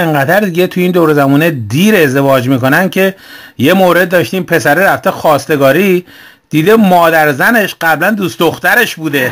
انقدر دیگه تو این دور زمونه دیر ازدواج میکنن که یه مورد داشتیم پسره رفته خواستگاری دیده مادر زنش قبلا دوست دخترش بوده